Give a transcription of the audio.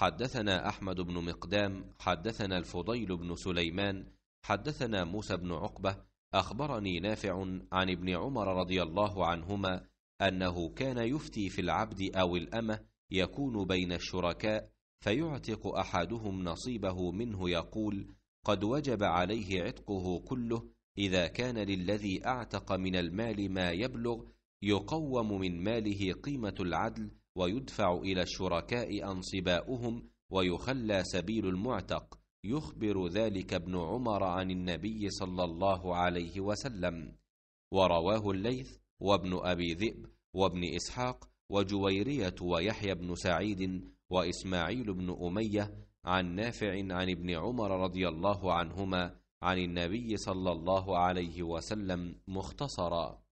حدثنا أحمد بن مقدام حدثنا الفضيل بن سليمان حدثنا موسى بن عقبة أخبرني نافع عن ابن عمر رضي الله عنهما أنه كان يفتي في العبد أو الأمة يكون بين الشركاء فيعتق أحدهم نصيبه منه يقول قد وجب عليه عتقه كله إذا كان للذي أعتق من المال ما يبلغ يقوم من ماله قيمة العدل ويدفع إلى الشركاء أنصباؤهم ويخلى سبيل المعتق يخبر ذلك ابن عمر عن النبي صلى الله عليه وسلم ورواه الليث وابن أبي ذئب وابن إسحاق وجويرية ويحيى بن سعيد وإسماعيل بن أمية عن نافع عن ابن عمر رضي الله عنهما عن النبي صلى الله عليه وسلم مختصرا